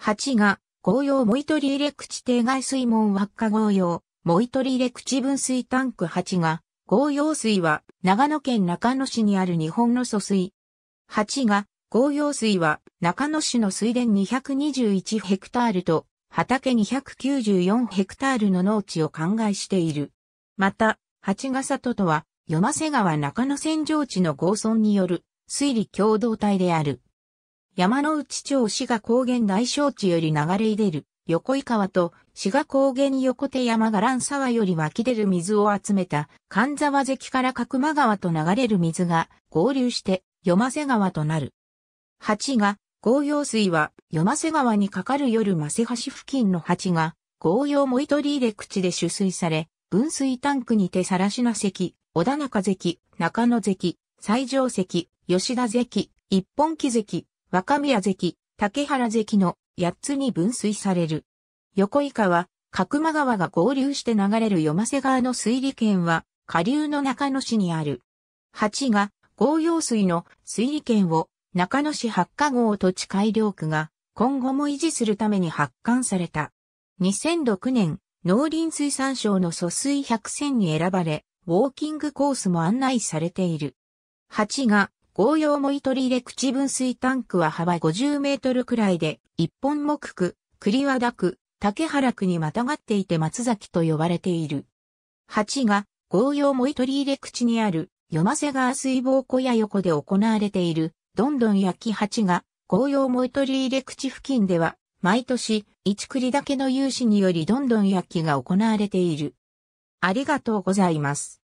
八が、合用モイトリ入れ口定外水門輪っか合用、モイトリー口分水タンク八が、合用水は、長野県中野市にある日本の疎水。八が、合用水は、中野市の水田221ヘクタールと、畑294ヘクタールの農地を灌漑している。また、八ヶ里とは、夜瀬川中野扇状地の合村による、水利共同体である。山之内町志賀高原大正地より流れ出る横井川と志賀高原横手山が蘭沢より湧き出る水を集めた神沢関から角間川と流れる水が合流して夜瀬川となる。八が合用水は夜瀬川にかかる夜瀬橋付近の八が合用もいとり入れ口で取水され、分水タンクにてさらしな関、小田中関、中野関、西条関、吉田関、一本木関、若宮関、竹原関の八つに分水される。横以下は、角間川が合流して流れる夜瀬川の水利圏は、下流の中野市にある。八が、合用水の水利圏を、中野市八ヶ号土地改良区が、今後も維持するために発刊された。2006年、農林水産省の疎水100選に選ばれ、ウォーキングコースも案内されている。八が、合用もい取り入れ口分水タンクは幅50メートルくらいで、一本木区、栗和田区、竹原区にまたがっていて松崎と呼ばれている。8が、合用もい取り入れ口にある、読ませ川水防小屋横で行われている、どんどん焼き8が、合用もい取り入れ口付近では、毎年、一栗だけの有志によりどんどん焼きが行われている。ありがとうございます。